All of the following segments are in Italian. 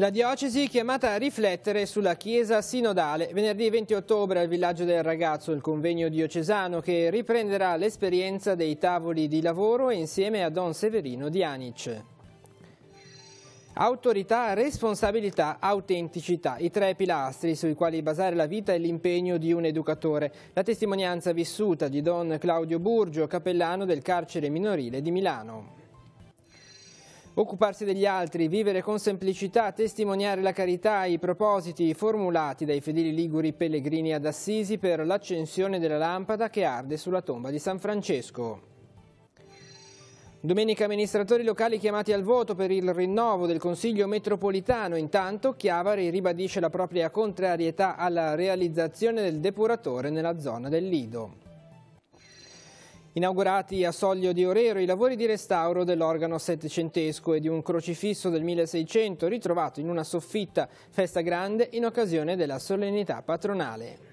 La diocesi chiamata a riflettere sulla Chiesa sinodale. Venerdì 20 ottobre al villaggio del ragazzo il convegno diocesano che riprenderà l'esperienza dei tavoli di lavoro insieme a Don Severino Dianic. Autorità, responsabilità, autenticità, i tre pilastri sui quali basare la vita e l'impegno di un educatore. La testimonianza vissuta di Don Claudio Burgio, cappellano del carcere minorile di Milano. Occuparsi degli altri, vivere con semplicità, testimoniare la carità, i propositi formulati dai fedeli liguri pellegrini ad Assisi per l'accensione della lampada che arde sulla tomba di San Francesco. Domenica amministratori locali chiamati al voto per il rinnovo del Consiglio metropolitano. Intanto Chiavari ribadisce la propria contrarietà alla realizzazione del depuratore nella zona del Lido. Inaugurati a Soglio di Orero i lavori di restauro dell'organo settecentesco e di un crocifisso del 1600 ritrovato in una soffitta festa grande in occasione della solennità patronale.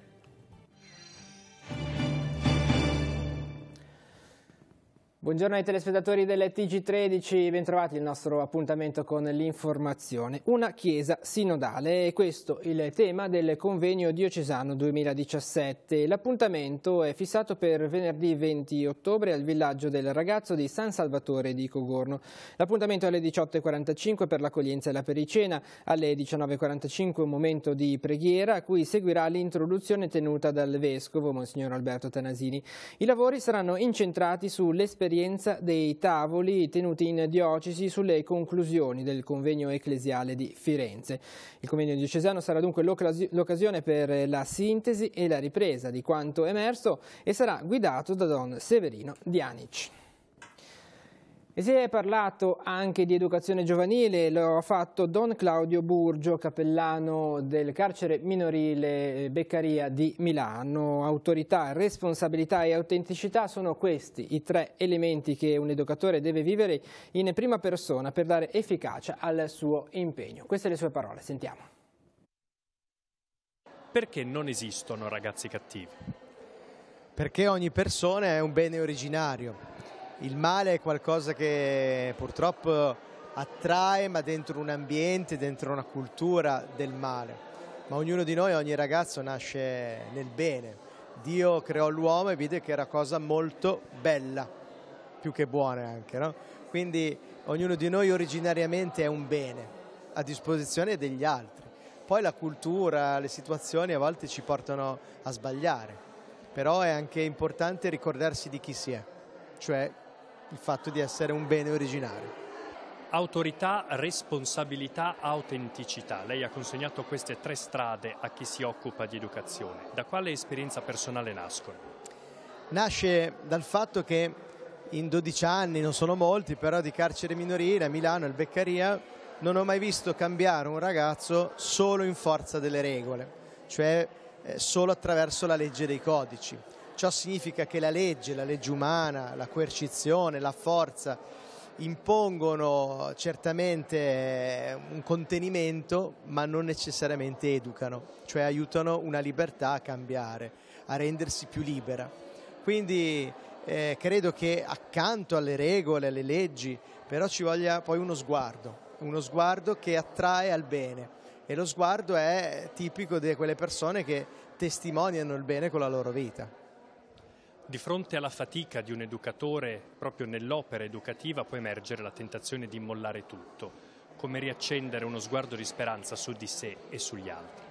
Buongiorno ai telespettatori delle TG13, bentrovati al nostro appuntamento con l'informazione. Una chiesa sinodale, è questo il tema del convegno diocesano 2017. L'appuntamento è fissato per venerdì 20 ottobre al villaggio del ragazzo di San Salvatore di Cogorno. L'appuntamento è alle 18.45 per l'accoglienza e la pericena, alle 19.45 un momento di preghiera a cui seguirà l'introduzione tenuta dal Vescovo, Monsignor Alberto Tanasini. I lavori saranno incentrati sull'esperienza esperienza dei tavoli tenuti in diocesi sulle conclusioni del convegno ecclesiale di Firenze. Il convegno diocesano sarà dunque l'occasione per la sintesi e la ripresa di quanto emerso e sarà guidato da Don Severino Dianic. E si è parlato anche di educazione giovanile, lo ha fatto Don Claudio Burgio, cappellano del carcere minorile eh, Beccaria di Milano. Autorità, responsabilità e autenticità sono questi i tre elementi che un educatore deve vivere in prima persona per dare efficacia al suo impegno. Queste le sue parole, sentiamo. Perché non esistono ragazzi cattivi? Perché ogni persona è un bene originario il male è qualcosa che purtroppo attrae ma dentro un ambiente, dentro una cultura del male. Ma ognuno di noi, ogni ragazzo nasce nel bene. Dio creò l'uomo e vide che era cosa molto bella, più che buona anche, no? Quindi ognuno di noi originariamente è un bene a disposizione degli altri. Poi la cultura, le situazioni a volte ci portano a sbagliare, però è anche importante ricordarsi di chi si è, cioè il fatto di essere un bene originario. Autorità, responsabilità, autenticità. Lei ha consegnato queste tre strade a chi si occupa di educazione. Da quale esperienza personale nascono? Nasce dal fatto che in 12 anni, non sono molti, però di carcere minorile a Milano, al Beccaria, non ho mai visto cambiare un ragazzo solo in forza delle regole, cioè eh, solo attraverso la legge dei codici. Ciò significa che la legge, la legge umana, la coercizione, la forza impongono certamente eh, un contenimento ma non necessariamente educano, cioè aiutano una libertà a cambiare, a rendersi più libera. Quindi eh, credo che accanto alle regole, alle leggi, però ci voglia poi uno sguardo, uno sguardo che attrae al bene e lo sguardo è tipico di quelle persone che testimoniano il bene con la loro vita. Di fronte alla fatica di un educatore, proprio nell'opera educativa può emergere la tentazione di mollare tutto, come riaccendere uno sguardo di speranza su di sé e sugli altri.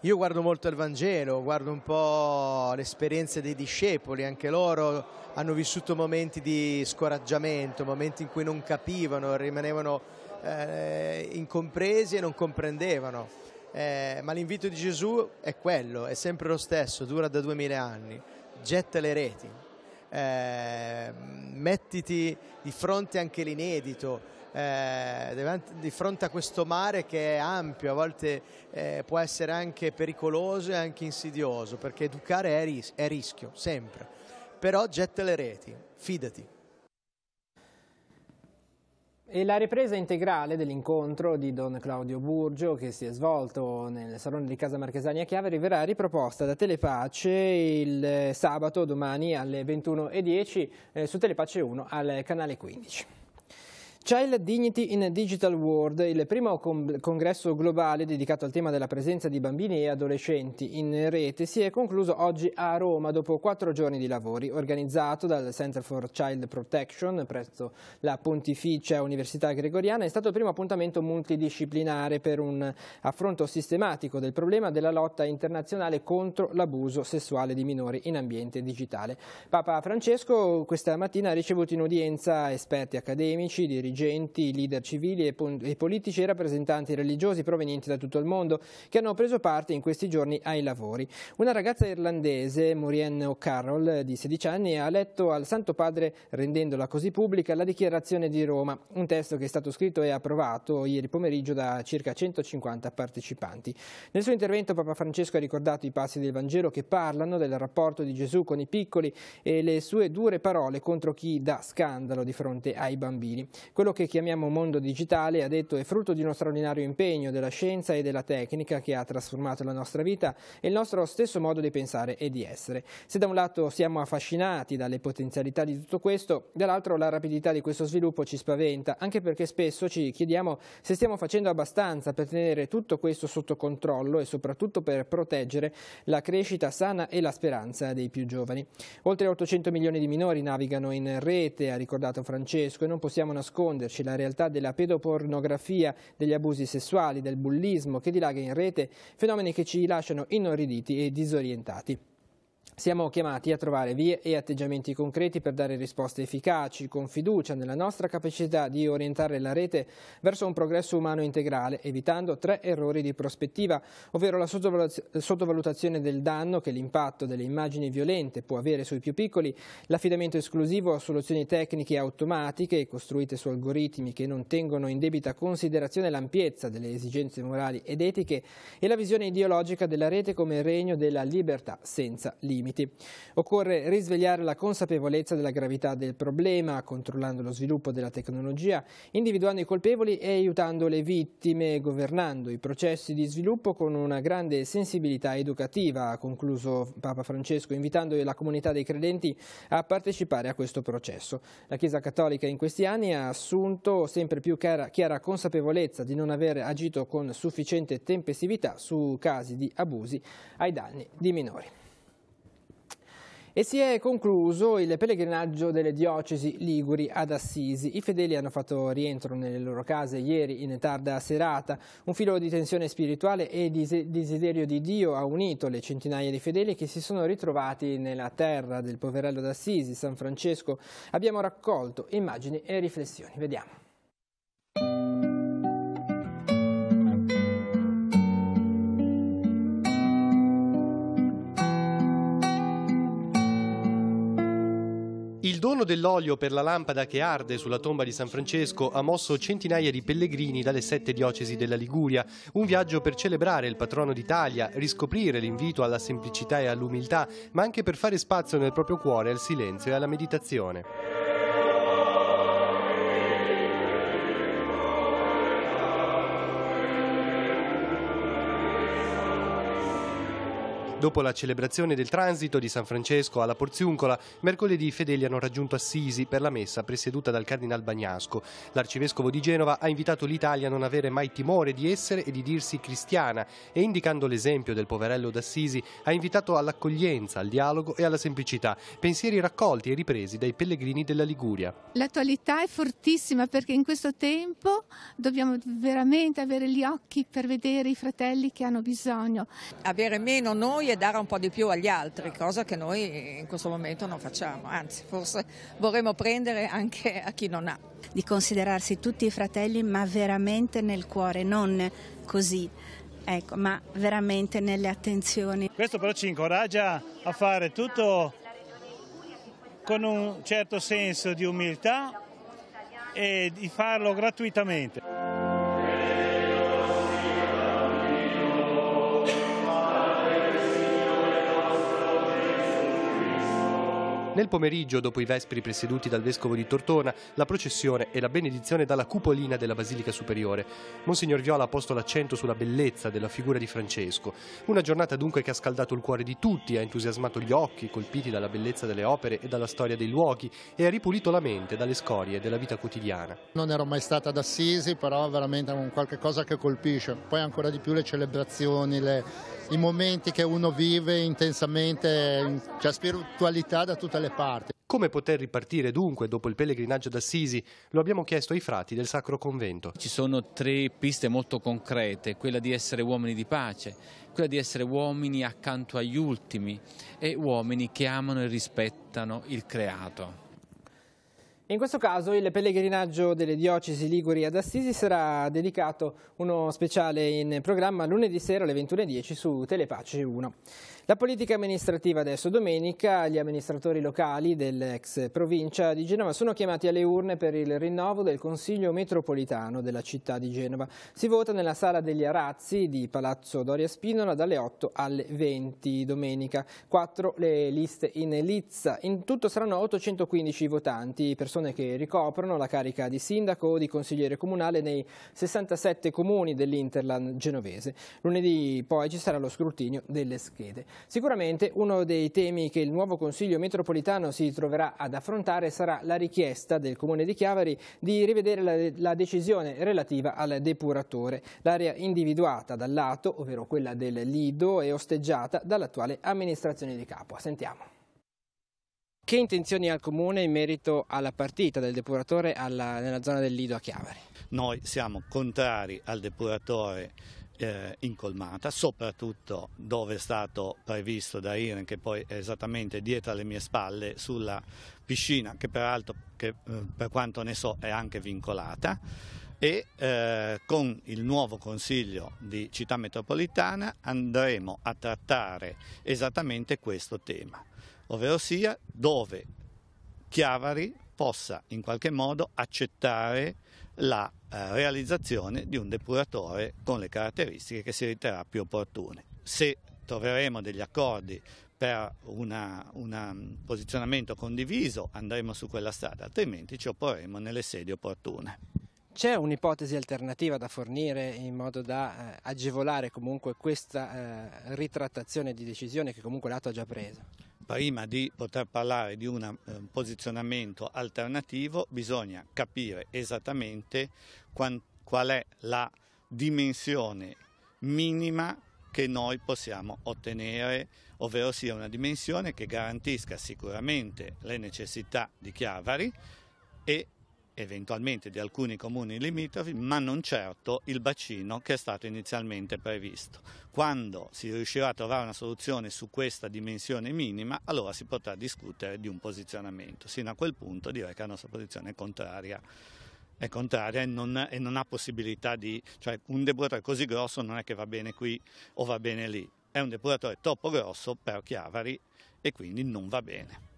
Io guardo molto il Vangelo, guardo un po' le esperienze dei discepoli, anche loro hanno vissuto momenti di scoraggiamento, momenti in cui non capivano, rimanevano eh, incompresi e non comprendevano. Eh, ma l'invito di Gesù è quello, è sempre lo stesso, dura da duemila anni getta le reti, eh, mettiti di fronte anche l'inedito, eh, di fronte a questo mare che è ampio, a volte eh, può essere anche pericoloso e anche insidioso, perché educare è, ris è rischio, sempre. Però getta le reti, fidati. E la ripresa integrale dell'incontro di Don Claudio Burgio, che si è svolto nel Salone di Casa Marchesani a Chiave verrà riproposta da Telepace il eh, sabato, domani alle 21.10, eh, su Telepace 1 al canale 15. Child Dignity in a Digital World, il primo congresso globale dedicato al tema della presenza di bambini e adolescenti in rete, si è concluso oggi a Roma dopo quattro giorni di lavori, organizzato dal Center for Child Protection presso la Pontificia Università Gregoriana. È stato il primo appuntamento multidisciplinare per un affronto sistematico del problema della lotta internazionale contro l'abuso sessuale di minori in ambiente digitale. Papa Francesco questa mattina ha ricevuto in udienza esperti accademici, dirigenti dirigenti, leader civili e, politici e rappresentanti religiosi provenienti da tutto il mondo che hanno preso parte in questi giorni ai lavori. Una ragazza irlandese, Maureen O'Carroll, di 16 anni, ha letto al Santo Padre, rendendola così pubblica, la dichiarazione di Roma, un testo che è stato scritto e approvato ieri pomeriggio da circa 150 partecipanti. Nel suo intervento Papa Francesco ha ricordato i passi del Vangelo che parlano del rapporto di Gesù con i piccoli e le sue dure parole contro chi dà scandalo di fronte ai bambini. Con quello che chiamiamo mondo digitale, ha detto, è frutto di uno straordinario impegno della scienza e della tecnica che ha trasformato la nostra vita e il nostro stesso modo di pensare e di essere. Se da un lato siamo affascinati dalle potenzialità di tutto questo, dall'altro la rapidità di questo sviluppo ci spaventa, anche perché spesso ci chiediamo se stiamo facendo abbastanza per tenere tutto questo sotto controllo e soprattutto per proteggere la crescita sana e la speranza dei più giovani. Oltre 800 milioni di minori navigano in rete, ha ricordato Francesco, e non possiamo nascondere nasconderci la realtà della pedopornografia, degli abusi sessuali, del bullismo che dilaga in rete, fenomeni che ci lasciano inorriditi e disorientati. Siamo chiamati a trovare vie e atteggiamenti concreti per dare risposte efficaci, con fiducia nella nostra capacità di orientare la rete verso un progresso umano integrale, evitando tre errori di prospettiva, ovvero la sottovalutazione del danno che l'impatto delle immagini violente può avere sui più piccoli, l'affidamento esclusivo a soluzioni tecniche automatiche costruite su algoritmi che non tengono in debita considerazione l'ampiezza delle esigenze morali ed etiche e la visione ideologica della rete come regno della libertà senza limiti ambiti. Occorre risvegliare la consapevolezza della gravità del problema, controllando lo sviluppo della tecnologia, individuando i colpevoli e aiutando le vittime, governando i processi di sviluppo con una grande sensibilità educativa, ha concluso Papa Francesco, invitando la comunità dei credenti a partecipare a questo processo. La Chiesa Cattolica in questi anni ha assunto sempre più chiara, chiara consapevolezza di non aver agito con sufficiente tempestività su casi di abusi ai danni di minori. E si è concluso il pellegrinaggio delle diocesi liguri ad Assisi. I fedeli hanno fatto rientro nelle loro case ieri in tarda serata. Un filo di tensione spirituale e di desiderio di Dio ha unito le centinaia di fedeli che si sono ritrovati nella terra del poverello d'Assisi, San Francesco. Abbiamo raccolto immagini e riflessioni. Vediamo. volo dell'olio per la lampada che arde sulla tomba di San Francesco ha mosso centinaia di pellegrini dalle sette diocesi della Liguria. Un viaggio per celebrare il patrono d'Italia, riscoprire l'invito alla semplicità e all'umiltà, ma anche per fare spazio nel proprio cuore al silenzio e alla meditazione. Dopo la celebrazione del transito di San Francesco alla Porziuncola, mercoledì i fedeli hanno raggiunto Assisi per la messa presieduta dal Cardinal Bagnasco. L'arcivescovo di Genova ha invitato l'Italia a non avere mai timore di essere e di dirsi cristiana e indicando l'esempio del poverello d'Assisi ha invitato all'accoglienza, al dialogo e alla semplicità, pensieri raccolti e ripresi dai pellegrini della Liguria. L'attualità è fortissima perché in questo tempo dobbiamo veramente avere gli occhi per vedere i fratelli che hanno bisogno. Avere meno noi e dare un po' di più agli altri, cosa che noi in questo momento non facciamo, anzi forse vorremmo prendere anche a chi non ha. Di considerarsi tutti fratelli ma veramente nel cuore, non così, ecco, ma veramente nelle attenzioni. Questo però ci incoraggia a fare tutto con un certo senso di umiltà e di farlo gratuitamente. Nel pomeriggio, dopo i vespri presieduti dal vescovo di Tortona, la processione e la benedizione dalla cupolina della Basilica Superiore. Monsignor Viola ha posto l'accento sulla bellezza della figura di Francesco. Una giornata dunque che ha scaldato il cuore di tutti, ha entusiasmato gli occhi, colpiti dalla bellezza delle opere e dalla storia dei luoghi, e ha ripulito la mente dalle scorie della vita quotidiana. Non ero mai stata ad Assisi, però veramente è un qualche cosa che colpisce. Poi ancora di più le celebrazioni, le i momenti che uno vive intensamente, c'è cioè, spiritualità da tutte le parti. Come poter ripartire dunque dopo il pellegrinaggio d'Assisi? Lo abbiamo chiesto ai frati del Sacro Convento. Ci sono tre piste molto concrete, quella di essere uomini di pace, quella di essere uomini accanto agli ultimi e uomini che amano e rispettano il creato. In questo caso il pellegrinaggio delle diocesi Liguri ad Assisi sarà dedicato uno speciale in programma lunedì sera alle 21.10 su Telepace 1. La politica amministrativa adesso domenica, gli amministratori locali dell'ex provincia di Genova sono chiamati alle urne per il rinnovo del Consiglio metropolitano della città di Genova. Si vota nella sala degli Arazzi di Palazzo Doria Spinola dalle 8 alle 20 domenica. Quattro le liste in Lizza. In tutto saranno 815 votanti, persone persone che ricoprono la carica di sindaco o di consigliere comunale nei 67 comuni dell'Interland genovese. Lunedì poi ci sarà lo scrutinio delle schede. Sicuramente uno dei temi che il nuovo Consiglio metropolitano si troverà ad affrontare sarà la richiesta del Comune di Chiavari di rivedere la, la decisione relativa al depuratore. L'area individuata dal lato, ovvero quella del Lido, è osteggiata dall'attuale amministrazione di Capua. Sentiamo. Che intenzioni ha il Comune in merito alla partita del depuratore alla, nella zona del Lido a Chiavari? Noi siamo contrari al depuratore eh, in colmata, soprattutto dove è stato previsto da Iren, che poi è esattamente dietro alle mie spalle, sulla piscina, che peraltro, che, eh, per quanto ne so, è anche vincolata e eh, con il nuovo Consiglio di Città Metropolitana andremo a trattare esattamente questo tema ovvero sia dove Chiavari possa in qualche modo accettare la eh, realizzazione di un depuratore con le caratteristiche che si riterrà più opportune. Se troveremo degli accordi per un mm, posizionamento condiviso andremo su quella strada, altrimenti ci opporremo nelle sedi opportune. C'è un'ipotesi alternativa da fornire in modo da eh, agevolare comunque questa eh, ritrattazione di decisione che comunque l'atto ha già preso? prima di poter parlare di un eh, posizionamento alternativo bisogna capire esattamente qual è la dimensione minima che noi possiamo ottenere, ovvero sia una dimensione che garantisca sicuramente le necessità di Chiavari e eventualmente di alcuni comuni limitrofi, ma non certo il bacino che è stato inizialmente previsto. Quando si riuscirà a trovare una soluzione su questa dimensione minima, allora si potrà discutere di un posizionamento. Sino a quel punto direi che la nostra posizione è contraria è contraria e non, e non, ha possibilità di, cioè un depuratore così grosso non è che va bene qui o va bene lì, è un depuratore troppo grosso per Chiavari e quindi non va bene.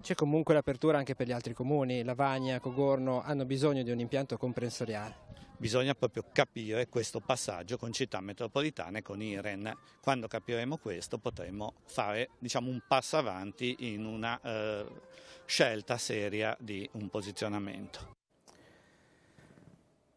C'è comunque l'apertura anche per gli altri comuni, Lavagna, Cogorno hanno bisogno di un impianto comprensoriale. Bisogna proprio capire questo passaggio con città metropolitane, con IREN. Quando capiremo questo potremo fare diciamo, un passo avanti in una eh, scelta seria di un posizionamento.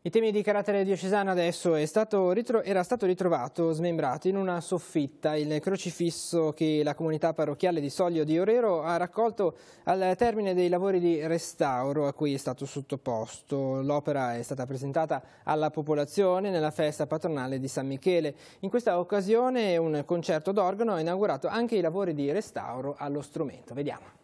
I temi di carattere diocesano adesso stato era stato ritrovato smembrato in una soffitta il crocifisso che la comunità parrocchiale di Soglio di Orero ha raccolto al termine dei lavori di restauro a cui è stato sottoposto. L'opera è stata presentata alla popolazione nella festa patronale di San Michele. In questa occasione un concerto d'organo ha inaugurato anche i lavori di restauro allo strumento. Vediamo.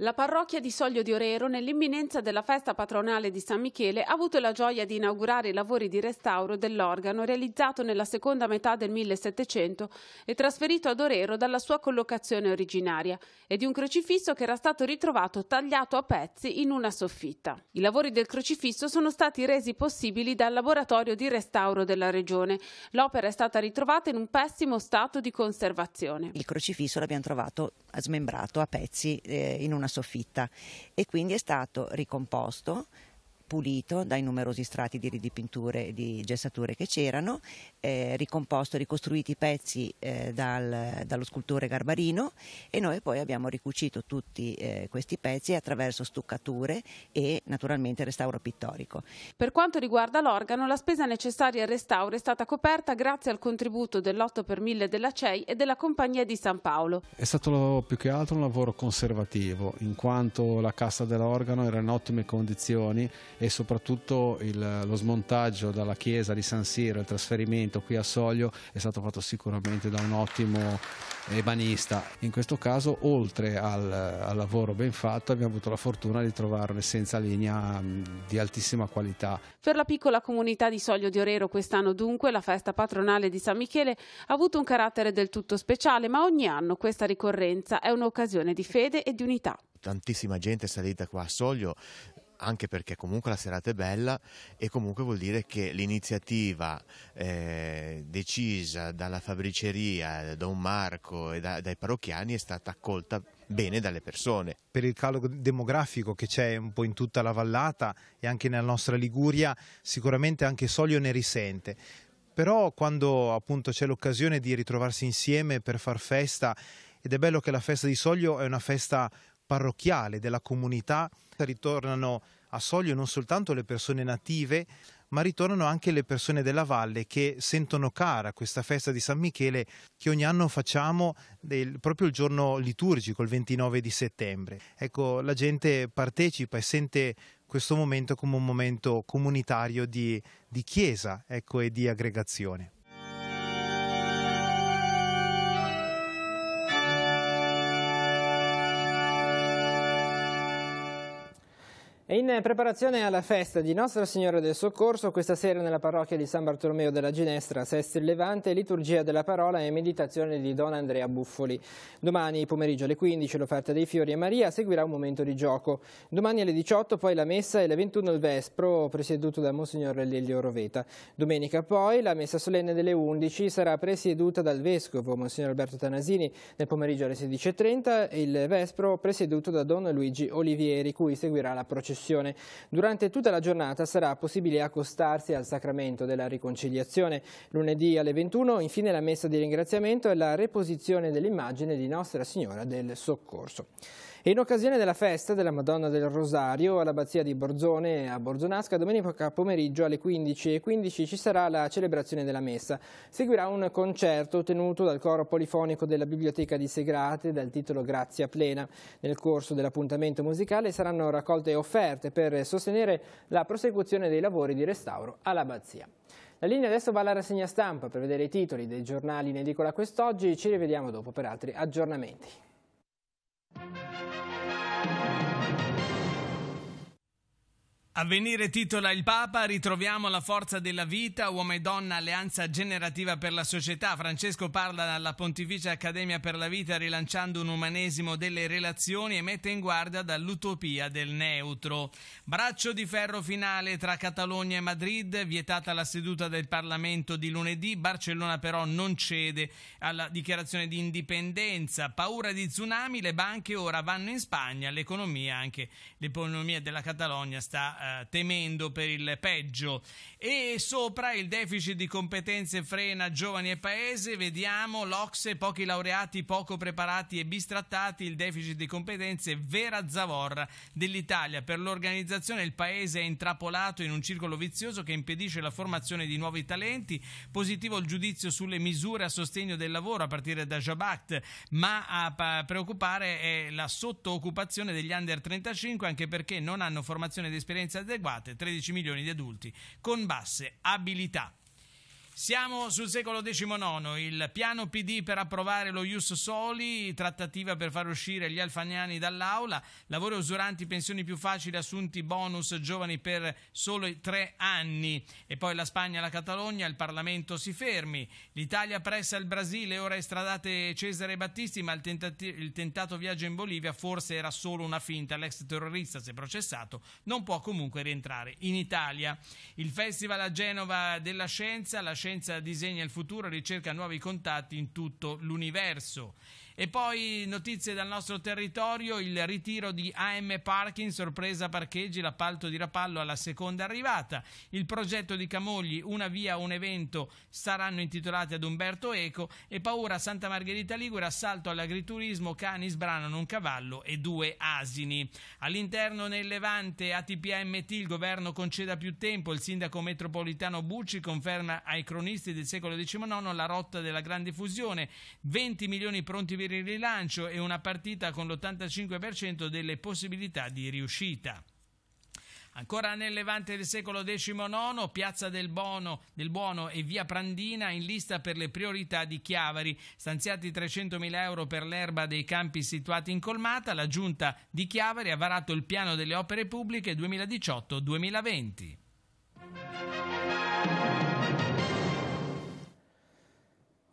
La parrocchia di Soglio di Orero, nell'imminenza della festa patronale di San Michele, ha avuto la gioia di inaugurare i lavori di restauro dell'organo realizzato nella seconda metà del 1700 e trasferito ad Orero dalla sua collocazione originaria, e di un crocifisso che era stato ritrovato tagliato a pezzi in una soffitta. I lavori del crocifisso sono stati resi possibili dal laboratorio di restauro della regione. L'opera è stata ritrovata in un pessimo stato di conservazione. Il crocifisso l'abbiamo trovato smembrato a pezzi eh, in una una soffitta e quindi è stato ricomposto pulito dai numerosi strati di ridipinture e di gessature che c'erano, eh, ricomposto, ricostruiti i pezzi eh, dal, dallo scultore Garbarino e noi poi abbiamo ricucito tutti eh, questi pezzi attraverso stuccature e naturalmente restauro pittorico. Per quanto riguarda l'organo, la spesa necessaria al restauro è stata coperta grazie al contributo dell'8 per 1000 della CEI e della Compagnia di San Paolo. È stato più che altro un lavoro conservativo, in quanto la cassa dell'organo era in ottime condizioni e soprattutto il, lo smontaggio dalla chiesa di San Siro, il trasferimento qui a Soglio è stato fatto sicuramente da un ottimo ebanista. In questo caso, oltre al, al lavoro ben fatto, abbiamo avuto la fortuna di trovare un'essenza linea di altissima qualità. Per la piccola comunità di Soglio di Orero quest'anno dunque la festa patronale di San Michele ha avuto un carattere del tutto speciale, ma ogni anno questa ricorrenza è un'occasione di fede e di unità tantissima gente è salita qua a Soglio anche perché comunque la serata è bella e comunque vuol dire che l'iniziativa eh, decisa dalla fabbriceria, da un Marco e da, dai parrocchiani è stata accolta bene dalle persone. Per il calo demografico che c'è un po' in tutta la vallata e anche nella nostra Liguria, sicuramente anche Solio ne risente. Però quando appunto c'è l'occasione di ritrovarsi insieme per far festa ed è bello che la festa di Soglio è una festa parrocchiale, della comunità. Ritornano a Soglio non soltanto le persone native, ma ritornano anche le persone della valle che sentono cara questa festa di San Michele che ogni anno facciamo del, proprio il giorno liturgico, il 29 di settembre. Ecco, la gente partecipa e sente questo momento come un momento comunitario di, di chiesa ecco, e di aggregazione. In preparazione alla festa di Nostra Signora del Soccorso, questa sera nella parrocchia di San Bartolomeo della Ginestra, Sestri Levante, liturgia della parola e meditazione di Don Andrea Buffoli. Domani pomeriggio alle 15 l'offerta dei fiori a Maria, seguirà un momento di gioco. Domani alle 18 poi la messa e alle 21 il vespro, presieduto da Monsignor Lelio Roveta. Domenica poi la messa solenne delle 11 sarà presieduta dal Vescovo Monsignor Alberto Tanasini nel pomeriggio alle 16.30 e il vespro presieduto da Don Luigi Olivieri, cui seguirà la processione processione. Durante tutta la giornata sarà possibile accostarsi al sacramento della riconciliazione. Lunedì alle 21 infine la messa di ringraziamento e la reposizione dell'immagine di Nostra Signora del Soccorso. E in occasione della festa della Madonna del Rosario all'abbazia di Borzone a Borzonasca, domenica pomeriggio alle 15.15 .15 ci sarà la celebrazione della messa. Seguirà un concerto tenuto dal coro polifonico della Biblioteca di Segrate dal titolo Grazia Plena. Nel corso dell'appuntamento musicale saranno raccolte offerte per sostenere la prosecuzione dei lavori di restauro all'abbazia. La linea adesso va alla rassegna stampa per vedere i titoli dei giornali in edicola quest'oggi. Ci rivediamo dopo per altri aggiornamenti. Thank you. Avvenire titola il Papa, ritroviamo la forza della vita, uomo e donna, alleanza generativa per la società. Francesco parla alla Pontificia Accademia per la Vita rilanciando un umanesimo delle relazioni e mette in guardia dall'utopia del neutro. Braccio di ferro finale tra Catalogna e Madrid, vietata la seduta del Parlamento di lunedì, Barcellona però non cede alla dichiarazione di indipendenza. Paura di tsunami, le banche ora vanno in Spagna, l'economia anche, l'economia della Catalogna sta eh, eh, temendo per il peggio. E sopra il deficit di competenze frena giovani e paese, vediamo l'Ocse, pochi laureati, poco preparati e bistrattati, il deficit di competenze vera zavorra dell'Italia. Per l'organizzazione il paese è intrappolato in un circolo vizioso che impedisce la formazione di nuovi talenti. Positivo il giudizio sulle misure a sostegno del lavoro a partire da Jabat, ma a preoccupare è la sottooccupazione degli under 35 anche perché non hanno formazione ed esperienza adeguate, 13 milioni di adulti con basse abilità. Siamo sul secolo XIX, il piano PD per approvare lo Ius Soli, trattativa per far uscire gli alfagnani dall'aula, lavori usuranti, pensioni più facili, assunti bonus giovani per solo tre anni e poi la Spagna e la Catalogna, il Parlamento si fermi, l'Italia pressa il Brasile, ora estradate Cesare Battisti, ma il, tentati- il tentato viaggio in Bolivia forse era solo una finta, l'ex terrorista se processato non può comunque rientrare in Italia. Il Festival a Genova della Scienza, la scienza Scienza disegna il futuro, ricerca nuovi contatti in tutto l'universo. E poi notizie dal nostro territorio, il ritiro di AM Parking, sorpresa parcheggi, l'appalto di Rapallo alla seconda arrivata, il progetto di Camogli, una via, un evento saranno intitolati ad Umberto Eco e paura Santa Margherita Ligure, assalto all'agriturismo, cani sbranano un cavallo e due asini. All'interno nel Levante ATPMT il governo conceda più tempo, il sindaco metropolitano Bucci conferma ai cronisti del secolo XIX la rotta della grande fusione, 20 milioni pronti via per il rilancio e una partita con l'85% delle possibilità di riuscita. Ancora nel Levante del secolo XIX, Piazza del Buono, del Buono, e Via Prandina in lista per le priorità di Chiavari. Stanziati 300.000 euro per l'erba dei campi situati in colmata, la giunta di Chiavari ha varato il piano delle opere pubbliche 2018-2020.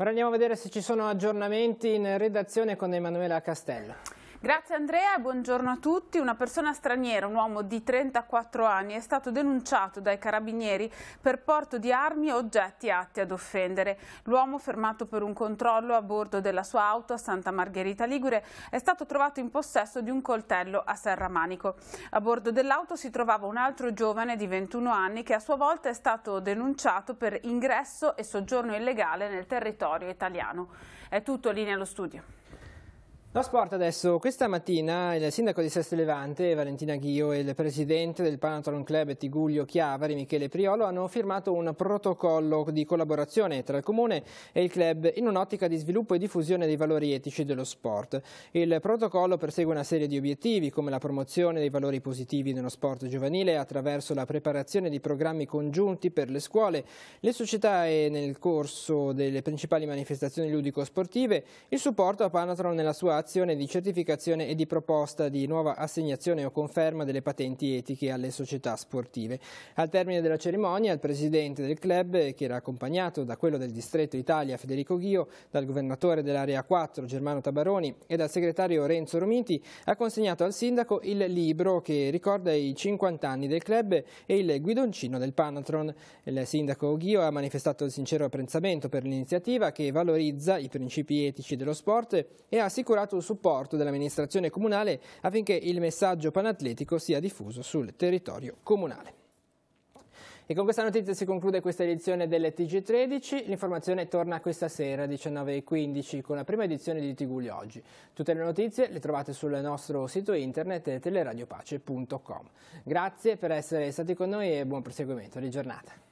Ora andiamo a vedere se ci sono aggiornamenti in redazione con Emanuela Castello. Grazie Andrea, buongiorno a tutti. Una persona straniera, un uomo di 34 anni, è stato denunciato dai carabinieri per porto di armi e oggetti atti ad offendere. L'uomo, fermato per un controllo a bordo della sua auto a Santa Margherita Ligure, è stato trovato in possesso di un coltello a serramanico. A bordo dell'auto si trovava un altro giovane di 21 anni che a sua volta è stato denunciato per ingresso e soggiorno illegale nel territorio italiano. È tutto, linea allo studio. Lo sport adesso, questa mattina il sindaco di Sesto Levante, Valentina Ghio e il presidente del Panathlon Club Tiguglio Chiavari, Michele Priolo, hanno firmato un protocollo di collaborazione tra il comune e il club in un'ottica di sviluppo e diffusione dei valori etici dello sport. Il protocollo persegue una serie di obiettivi come la promozione dei valori positivi nello sport giovanile attraverso la preparazione di programmi congiunti per le scuole, le società e nel corso delle principali manifestazioni ludico-sportive, il supporto a Panathlon nella sua approvazione di certificazione e di proposta di nuova assegnazione o conferma delle patenti etiche alle società sportive. Al termine della cerimonia il presidente del club, che era accompagnato da quello del distretto Italia Federico Ghio, dal governatore dell'area 4 Germano Tabaroni e dal segretario Renzo Romiti, ha consegnato al sindaco il libro che ricorda i 50 anni del club e il guidoncino del Panatron. Il sindaco Ghio ha manifestato il sincero apprezzamento per l'iniziativa che valorizza i principi etici dello sport e ha assicurato mancato supporto dell'amministrazione comunale affinché il messaggio panatletico sia diffuso sul territorio comunale. E con questa notizia si conclude questa edizione delle TG13. L'informazione torna questa sera alle 19.15 con la prima edizione di Tiguli Oggi. Tutte le notizie le trovate sul nostro sito internet teleradiopace.com. Grazie per essere stati con noi e buon proseguimento di giornata.